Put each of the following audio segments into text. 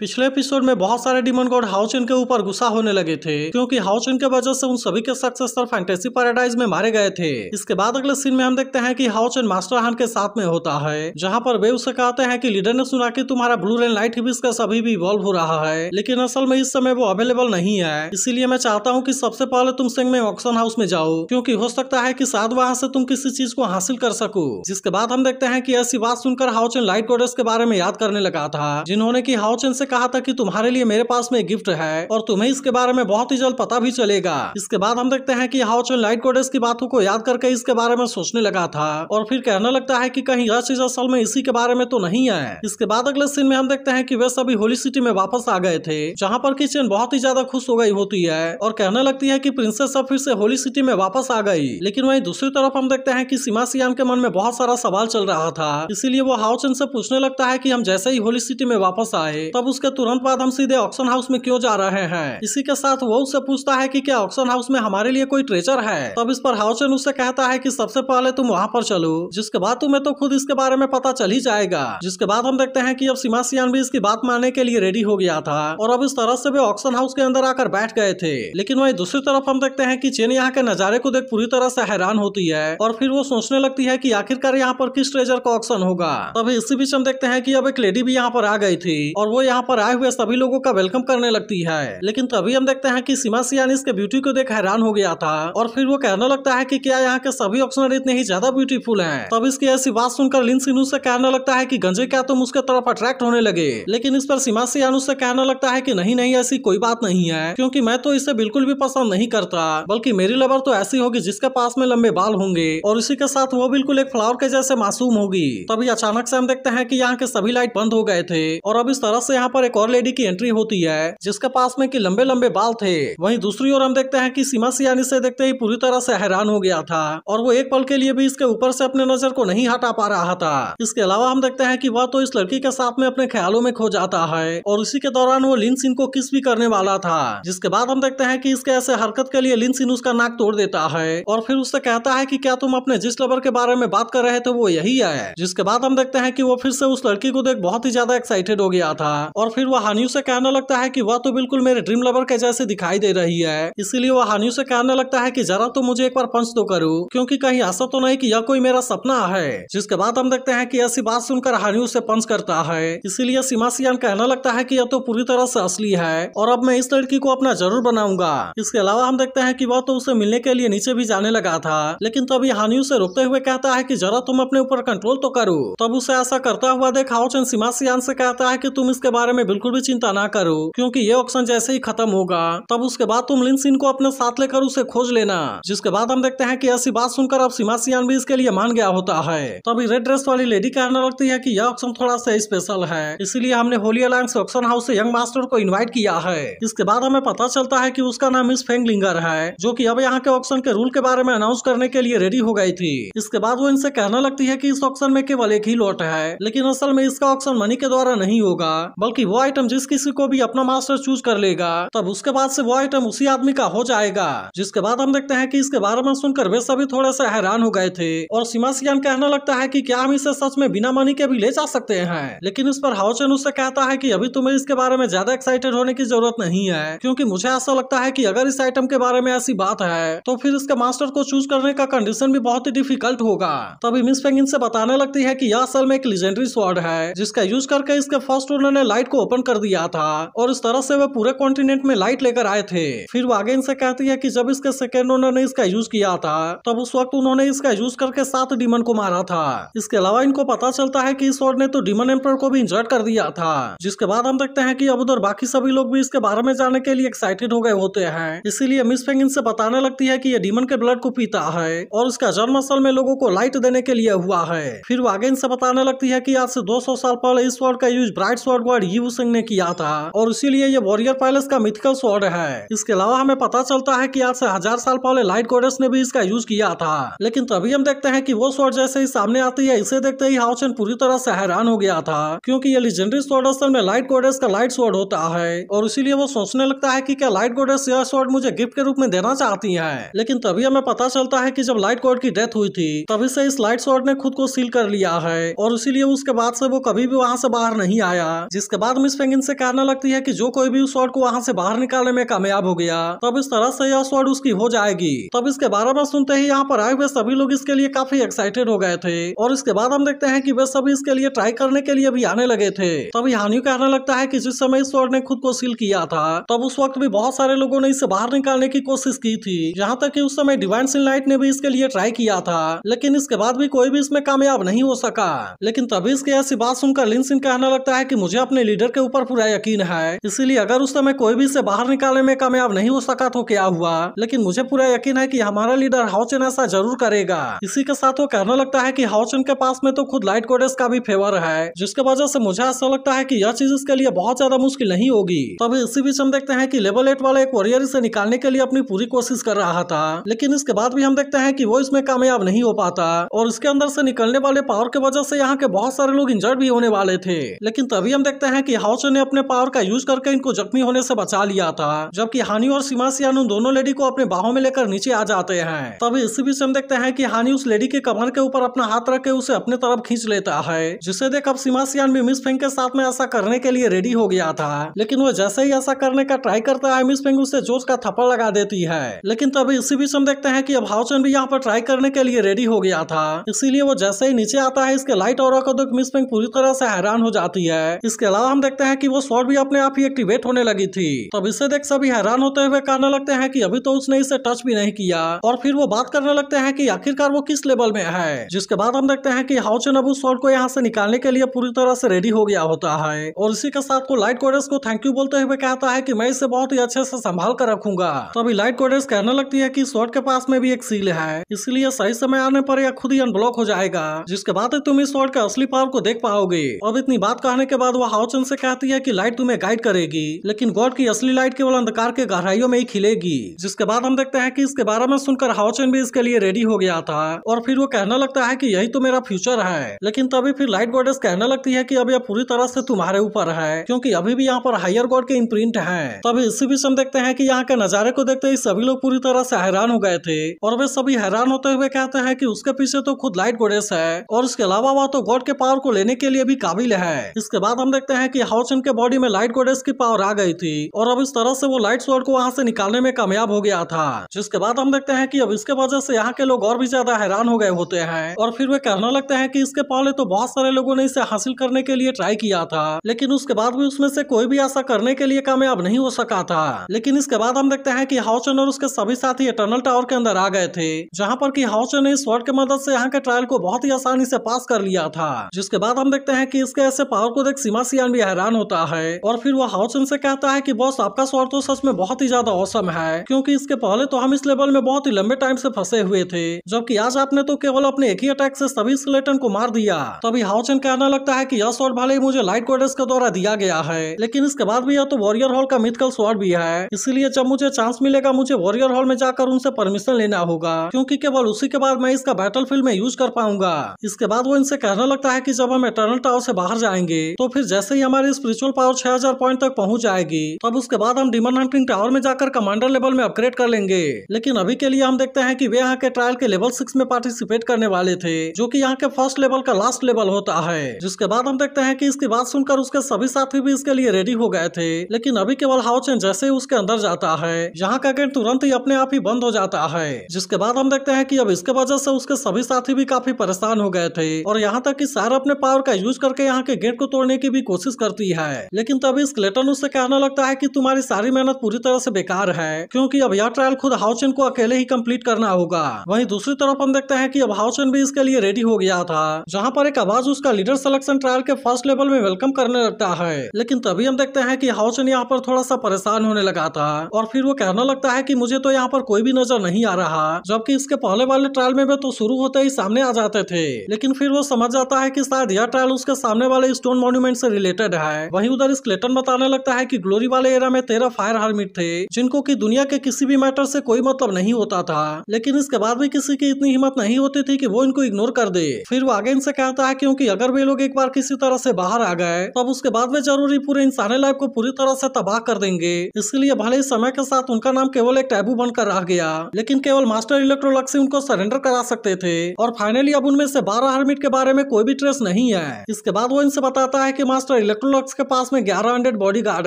पिछले एपिसोड में बहुत सारे डिमन गॉड हाउचिन के ऊपर गुस्सा होने लगे थे क्योंकि हाउचिन के वजह से उन सभी के सक्सेसर फैंटेसी पैराडाइज में मारे गए थे इसके बाद अगले सीन में हम देखते हैं कि हाउचिन मास्टर हान के साथ में होता है जहां पर वे उसे कहते हैं कि लीडर ने सुना कि तुम्हारा ब्लू रेन लाइट का सभी भी इवॉल्व हो रहा है लेकिन असल में इस समय वो अवेलेबल नहीं है इसीलिए मैं चाहता हूँ की सबसे पहले तुम सिंह में ऑक्शन हाउस में जाओ क्यूँकी हो सकता है की साथ वहाँ ऐसी तुम किसी चीज को हासिल कर सको जिसके बाद हम देखते हैं की ऐसी बात सुनकर हाउचिन लाइट गोडेस के बारे में याद करने लगा था जिन्होंने की हाउचिन से कहा था कि तुम्हारे लिए मेरे पास में गिफ्ट है और तुम्हें इसके बारे में बहुत ही जल्द पता भी चलेगा इसके बाद हम देखते हैं कि एंड लाइट गोडेस की बातों को याद करके इसके बारे में सोचने लगा था और फिर कहने लगता है की कहीं यह चीज असल में इसी के बारे में तो नहीं है इसके बाद अगले सीन में हम देखते हैं की वे सभी होली सिटी में वापस आ गए थे जहाँ पर किचन बहुत ही ज्यादा खुश हो गई होती है और कहने लगती है की प्रिंसेस अब फिर से होली सिटी में वापस आ गई लेकिन वही दूसरी तरफ हम देखते हैं की सीमा सियाम के मन में बहुत सारा सवाल चल रहा था इसीलिए वो हाउचन से पूछने लगता है की हम जैसे ही होली सिटी में वापस आए तब उस उसके तुरंत बाद हम सीधे ऑक्शन हाउस में क्यों जा रहे हैं इसी के साथ वो उससे पूछता है कि क्या ऑक्शन हाउस में हमारे लिए कोई ट्रेचर है तब इस पर हाउसन उससे कहता है कि सबसे पहले तुम वहाँ पर चलो जिसके बाद तुम्हें तो खुद इसके बारे में पता चल ही जाएगा जिसके बाद हम देखते हैं की अब सीमा सियान भी इसकी बात मानने के लिए रेडी हो गया था और अब इस तरह से वे ऑक्शन हाउस के अंदर आकर बैठ गए थे लेकिन वही दूसरी तरफ हम देखते हैं की चेन यहाँ के नजारे को देख पूरी तरह से हैरान होती है और फिर वो सोचने लगती है की आखिरकार यहाँ पर किस ट्रेजर का ऑक्शन होगा तभी इसी बीच हम देखते हैं की अब एक लेडी भी यहाँ पर आ गई थी और वो यहाँ पर आए हुए सभी लोगों का वेलकम करने लगती है लेकिन तभी तो हम देखते हैं कि सीमा सियान इसके ब्यूटी को देख हैरान हो गया था और फिर वो कहने लगता है की क्या यहाँ के सभी ऑक्शनर इतने ही ज्यादा ब्यूटीफुल है तब इसकी ऐसी बात सुनकर लिन सिनू से कहने लगता है की गंजे क्या तुम उसके तरफ अट्रैक्ट होने लगे लेकिन इस पर सीमा सियान उससे कहने लगता है की नहीं नहीं ऐसी कोई बात नहीं है क्यूँकी मैं तो इसे बिल्कुल भी पसंद नहीं करता बल्कि मेरी लवर तो ऐसी होगी जिसके पास में लंबे बाल होंगे और इसी के साथ वो बिल्कुल एक फ्लावर के जैसे मासूम होगी तभी अचानक से हम देखते हैं कि यहाँ के सभी लाइट बंद हो गए थे और अब इस तरह से यहाँ पर पर एक और लेडी की एंट्री होती है जिसके पास में की लंबे लंबे बाल थे वहीं दूसरी ओर हम देखते हैं कि सीमा सियानी से देखते ही पूरी तरह से हैरान हो गया था और वो एक पल के लिए भी इसके ऊपर से अपने नजर को नहीं हटा पा रहा था इसके अलावा हम देखते हैं की वह तो इस लड़की के साथ में अपने ख्यालों में खो जाता है और उसी के दौरान वो सिंह को किस भी करने वाला था जिसके बाद हम देखते हैं की इसके ऐसे हरकत के लिए सिंह उसका नाक तोड़ देता है और फिर उससे कहता है की क्या तुम अपने जिस लवर के बारे में बात कर रहे थे वो यही है जिसके बाद हम देखते हैं कि वो फिर से उस लड़की को देख बहुत ही ज्यादा एक्साइटेड हो गया था और फिर वह हानियू से कहने लगता है कि वह तो बिल्कुल मेरे ड्रीम लवर के जैसे दिखाई दे रही है इसीलिए वह हानियू से कहने लगता है कि जरा तो मुझे एक बार पंच तो करो क्योंकि कहीं ऐसा तो नहीं कि यह कोई मेरा सपना है जिसके बाद हम देखते हैं कि ऐसी बात सुनकर हानियो से पंच करता है इसीलिए सीमा सियान कहने लगता है की यह तो पूरी तरह से असली है और अब मैं इस लड़की को अपना जरूर बनाऊंगा इसके अलावा हम देखते हैं की वह तो उसे मिलने के लिए नीचे भी जाने लगा था लेकिन तभी हानियो से रोकते हुए कहता है की जरा तुम अपने ऊपर कंट्रोल तो करो तब उसे ऐसा करता हुआ देखा सीमा सियान से कहता है कि तुम इसके बारे बारे में बिल्कुल भी चिंता ना करो क्योंकि ये ऑप्शन जैसे ही खत्म होगा तब उसके बाद तुम लिंसिन को अपने साथ लेकर उसे खोज लेना जिसके बाद हम देखते हैं कि ऐसी बात सुनकर अब सीमा सियान भी इसके लिए मान गया होता है तभी रेड ड्रेस वाली लेडी कहने लगती है की यह ऑप्शन थोड़ा सा स्पेशल है इसीलिए हमने होली अलायंस ऑप्शन हाउस ऐसी यंग मास्टर को इन्वाइट किया है इसके बाद हमें पता चलता है की उसका नाम मिस फेंगलिंगर है जो की अब यहाँ के ऑप्शन के रूल के बारे में अनाउंस करने के लिए रेडी हो गई थी इसके बाद वो इनसे कहने लगती है की इस ऑप्शन में केवल एक ही लॉट है लेकिन असल में इसका ऑप्शन मनी के द्वारा नहीं होगा बल्कि क्योंकि वो आइटम जिस किसी को भी अपना मास्टर चूज कर लेगा तब उसके बाद से वो आइटम उसी आदमी का हो जाएगा जिसके बाद हम देखते हैं कि इसके बारे में सुनकर वे सभी थोड़े से हैरान हो गए थे और सीमा सियान कहने लगता है कि क्या हम इसे सच में बिना मनी के भी ले जा सकते हैं लेकिन इस पर हाउचन उससे कहता है की अभी तुम्हें इसके बारे में ज्यादा एक्साइटेड होने की जरूरत नहीं है क्यूँकी मुझे ऐसा लगता है की अगर इस आइटम के बारे में ऐसी बात है तो फिर इसके मास्टर को चूज करने का कंडीशन भी बहुत ही डिफिकल्ट होगा तभी मिस पेंगिन से बताने लगती है की यह असल में एक लिजेंडरी स्वॉर्ड है जिसका यूज करके इसके फर्स्ट ने लाइट लाइट को ओपन कर दिया था और इस तरह से वह पूरे कॉन्टिनेंट में लाइट लेकर आए थे फिर वो आगे इनसे कहती है की जब इसके सेकेंड ओनर ने इसका यूज किया था तब उस वक्त उन्होंने इसका यूज करके सात डिमन को मारा था इसके अलावा इनको पता चलता है की इस और ने तो डिमन एम्पर को भी इंजर्ट कर दिया था जिसके बाद हम देखते हैं की अब उधर बाकी सभी लोग भी इसके बारे में जाने के लिए एक्साइटेड हो गए होते हैं इसीलिए मिस फेंग इनसे बताने लगती है की यह डीमन के ब्लड को पीता है और उसका जन्म असल में लोगों को लाइट देने के लिए हुआ है फिर वो आगे इनसे बताने लगती है कि आज से 200 साल पहले इस वर्ड का use bright sword word Bhim Singh ने किया था और इसीलिए ये वॉरियर पैलेस का मिथिकल स्वर्ड है इसके अलावा हमें पता चलता है की आज से हजार साल पहले लाइट गोडेस ने भी इसका यूज किया था लेकिन तभी हम देखते हैं की वो स्वर्ड जैसे ही सामने आती है इसे देखते ही हाउचन पूरी तरह से हैरान हो गया था क्यूँकी ये लिजेंडरी स्वर्ड असल में लाइट गोडेस का लाइट स्वर्ड होता है और इसीलिए वो सोचने लगता है की क्या लाइट गोडेस यह स्वर्ड मुझे गिफ्ट के रूप में देना चाहती है लेकिन तभी हमें पता चलता है कि जब लाइट गॉड की डेथ हुई थी तभी से इस लाइट स्वॉर्ड ने खुद को सील कर लिया है और इसीलिए उसके बाद से वो कभी भी वहाँ से बाहर नहीं आया जिसके बाद बाद मिस पेंगिन से कहने लगती है कि जो कोई भी उस शॉट को वहाँ से बाहर निकालने में कामयाब हो गया तब इस तरह से यह शॉट उसकी हो जाएगी तब इसके बारे में सुनते ही यहाँ पर आए हुए सभी लोग इसके लिए काफी एक्साइटेड हो गए थे और इसके बाद हम देखते हैं की वे सभी इसके लिए ट्राई करने के लिए भी आने लगे थे तभी हानियो कहने लगता है की जिस समय इस शॉट ने खुद को सील किया था तब उस वक्त भी बहुत सारे लोगों ने इसे बाहर निकालने की कोशिश की थी यहाँ तक की उस समय डिवाइन सिंलाइट ने भी इसके लिए ट्राई किया था लेकिन इसके बाद भी कोई भी इसमें कामयाब नहीं हो सका लेकिन तभी इसके ऐसी बात सुनकर लिनसिन कहने लगता है की मुझे अपने लीडर के ऊपर पूरा यकीन है इसीलिए अगर उस समय कोई भी इसे बाहर निकालने में कामयाब नहीं हो सका तो क्या हुआ लेकिन मुझे पूरा यकीन है की हमारा लीडर हाउचन ऐसा जरूर करेगा इसी के साथ वो कहना लगता है की हाउचन के पास में तो खुद लाइट कोडेस का भी फेवर है जिसके वजह से मुझे ऐसा लगता है की यह चीज इसके लिए बहुत ज्यादा मुश्किल नहीं होगी तभी इसी बीच हम देखते हैं की लेवल एट वाला एक वॉरियर इसे निकालने के लिए अपनी पूरी कोशिश कर रहा था लेकिन इसके बाद भी हम देखते हैं कि वो इसमें कामयाब नहीं हो पाता और इसके अंदर से निकलने वाले पावर के वजह से यहाँ के बहुत सारे लोग इंजर्ड भी होने वाले थे लेकिन तभी हम देखते हैं कि हाउचो ने अपने पावर का यूज करके इनको जख्मी होने से बचा लिया था जबकि हानि और सीमा सियानू दोनों लेडी को अपने बाहों में लेकर नीचे आ जाते हैं तभी इसी बीच हम देखते हैं कि हानि उस लेडी के कमर के ऊपर अपना हाथ रख के उसे अपने तरफ खींच लेता है जिसे देख अब सीमा सियान भी मिस फेंग के साथ में ऐसा करने के लिए रेडी हो गया था लेकिन वो जैसे ही ऐसा करने का ट्राई करता है मिस फेंग उसे जोश का थप्पड़ लगा देती है लेकिन तभी इसी बीच हम देखते हैं की अब हाउचन भी यहाँ पर ट्राई करने के लिए रेडी हो गया था इसीलिए वो जैसे ही नीचे आता है इसके लाइट और मिस फेंग पूरी तरह से हैरान हो जाती है इसके अलावा हम देखते हैं कि वो स्वॉर्ड भी अपने आप ही एक्टिवेट होने लगी थी तब इसे देख सभी हैरान होते हुए कहने लगते हैं कि अभी तो उसने इसे टच भी नहीं किया और फिर वो बात करने लगते हैं कि आखिरकार वो किस लेवल में है जिसके बाद हम देखते हैं कि हाउचन अब उस को यहाँ से निकालने के लिए पूरी तरह से रेडी हो गया होता है और इसी के साथ वो लाइट कोडेस को थैंक यू बोलते हुए कहता है की मैं इसे बहुत ही अच्छे से संभाल कर रखूंगा तभी लाइट कोडेस कहने लगती है की स्वॉर्ड के पास में भी एक सील है इसलिए सही समय आने पर यह खुद ही अनब्लॉक हो जाएगा जिसके बाद तुम इस स्वॉर्ड के असली पावर को देख पाओगे अब इतनी बात कहने के बाद वो हाउचन ऑप्शन से कहती तो है कि लाइट तुम्हें गाइड करेगी लेकिन गॉड की असली लाइट केवल अंधकार के गहराइयों में ही खिलेगी जिसके बाद हम देखते हैं कि इसके बारे में सुनकर हाउचन भी इसके लिए रेडी हो गया था और फिर वो कहने लगता है की यही तो मेरा फ्यूचर है लेकिन तभी फिर लाइट गॉडेस कहने लगती है की अब यह पूरी तरह से तुम्हारे ऊपर है क्योंकि अभी भी यहाँ पर हायर गॉड के इम्प्रिंट है तभी इसी बीच हम देखते हैं की यहाँ के नजारे को देखते ही सभी लोग पूरी तरह से हैरान हो गए थे और वे सभी हैरान होते हुए कहते हैं की उसके पीछे तो खुद लाइट गोडेस है और उसके अलावा वह तो गॉड के पावर को लेने के लिए भी काबिल है इसके बाद हम देखते हैं है कि हाउस के बॉडी में लाइट गोडेस की पावर आ गई थी और अब इस तरह से वो लाइट स्वर्ड को वहाँ से निकालने में कामयाब हो गया था जिसके बाद हम देखते हैं कि अब इसके वजह से यहाँ के लोग और भी ज्यादा हैरान हो गए होते हैं और फिर वे कहने लगते हैं की इसके पहले तो बहुत सारे लोगों ने इसे हासिल करने के लिए ट्राई किया था लेकिन उसके बाद भी उसमें से कोई भी ऐसा करने के लिए कामयाब नहीं हो सका था लेकिन इसके बाद हम देखते हैं की हाउचन और उसके सभी साथी टनल टावर के अंदर आ गए थे जहाँ पर की हाउचन ने इस वर्ड की मदद से यहाँ के ट्रायल को बहुत ही आसानी से पास कर लिया था जिसके बाद हम देखते हैं की इसके ऐसे पावर को देख सीमा सियान भी हैरान होता है और फिर वह हाउसन से कहता है कि बॉस आपका स्वर तो सच में बहुत ही ज्यादा औसम है क्योंकि इसके पहले तो हम इस लेवल में बहुत ही लंबे टाइम से फंसे हुए थे जबकि आज आपने तो केवल अपने एक ही अटैक से सभी स्लेटन को मार दिया तभी हाउचन कहना लगता है की यह स्वर भले ही मुझे लाइट कोडेस के द्वारा दिया गया है लेकिन इसके बाद भी यह तो वॉरियर हॉल का मिथकल स्वर्ड भी है इसीलिए जब मुझे चांस मिलेगा मुझे वॉरियर हॉल में जाकर उनसे परमिशन लेना होगा क्योंकि केवल उसी के बाद मैं इसका बैटल फील्ड में यूज कर पाऊंगा इसके बाद वो इनसे कहने लगता है कि जब हम एटर्नल टावर से बाहर जाएंगे तो फिर जैसे ही हमारी स्पिरिचुअल पावर 6000 पॉइंट तक पहुंच जाएगी तब उसके बाद हम डिमन हंटिंग टावर में जाकर कमांडर लेवल में अपग्रेड कर लेंगे लेकिन अभी के लिए हम देखते हैं कि वे यहाँ के ट्रायल के लेवल सिक्स में पार्टिसिपेट करने वाले थे जो की यहाँ के फर्स्ट लेवल का लास्ट लेवल होता है जिसके बाद हम देखते हैं की इसकी बात सुनकर उसके सभी साथी भी इसके लिए रेडी हो गए थे लेकिन अभी केवल हाउच जैसे ही उसके अंदर जाता है यहाँ का गेट तुरंत ही अपने आप ही बंद हो जाता है जिसके बाद हम देखते हैं की अब इसके वजह से उसके सभी साथी भी काफी परेशान हो गए थे और यहाँ तक की सारा अपने पावर का यूज करके यहाँ के गेट को तोड़ने की भी कोशिश करती है लेकिन तभी स्केलेटन उससे कहने लगता है कि तुम्हारी सारी मेहनत पूरी तरह से बेकार है क्योंकि अब यह ट्रायल खुद हाउचेन को अकेले ही कंप्लीट करना होगा वहीं दूसरी तरफ हम देखते हैं कि अब हाउचेन भी इसके लिए रेडी हो गया था जहाँ पर एक आवाज उसका लीडर सिलेक्शन ट्रायल के फर्स्ट लेवल में वेलकम करने लगता है लेकिन तभी हम देखते हैं की हाउचेन यहाँ पर थोड़ा सा परेशान होने लगा था और फिर वो कहने लगता है की मुझे तो यहाँ पर कोई भी नजर नहीं आ रहा जबकि इसके पहले वाले ट्रायल में तो शुरू होते ही सामने आ जाते थे लेकिन फिर वो समझ जाता है की शायद यह ट्रायल उसके सामने वाले स्टोन मॉन्यूमेंट से रिलेटेड रहा है वही उधर स्केलेटन बताने लगता है की ग्लोरी वाले एरा में तेरह फायर हार्मिट थे जिनको की दुनिया के किसी भी मैटर से कोई मतलब नहीं होता था लेकिन इसके बाद भी किसी की इतनी हिम्मत नहीं होती थी की वो इनको इग्नोर कर दे फिर वो आगे इनसे कहता है क्योंकि अगर वे लोग एक बार किसी तरह से बाहर आ गए तब उसके बाद वे जरूरी पूरे इंसानी लाइफ को पूरी तरह से तबाह कर देंगे इसलिए भले ही समय के साथ उनका नाम केवल एक टैबू बनकर रह गया लेकिन केवल मास्टर इलेक्ट्रोल से उनको सरेंडर करा सकते थे और फाइनली अब उनमें से बारह हर्मिट के बारे में कोई भी ट्रेस नहीं है इसके बाद वो इनसे बताता है की मास्टर इलेक्ट्रो इलेक्ट्रोलक्स के पास में ग्यारह हंड्रेड बॉडी गार्ड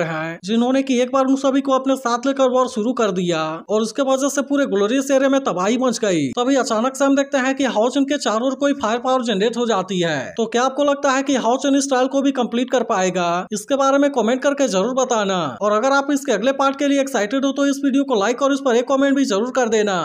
है जिन्होंने की एक बार उन सभी को अपने साथ लेकर वॉर शुरू कर दिया और उसके वजह से पूरे ग्लोरियस एरिया में तबाही मच गई तभी अचानक से हम देखते हैं की हाउस के चारों ओर कोई फायर पावर जनरेट हो जाती है तो क्या आपको लगता है की हाउस इस ट्रायल को भी कम्प्लीट कर पाएगा इसके बारे में कॉमेंट करके जरूर बताना और अगर आप इसके अगले पार्ट के लिए एक्साइटेड हो तो इस वीडियो को लाइक और इस पर एक कॉमेंट भी जरूर कर देना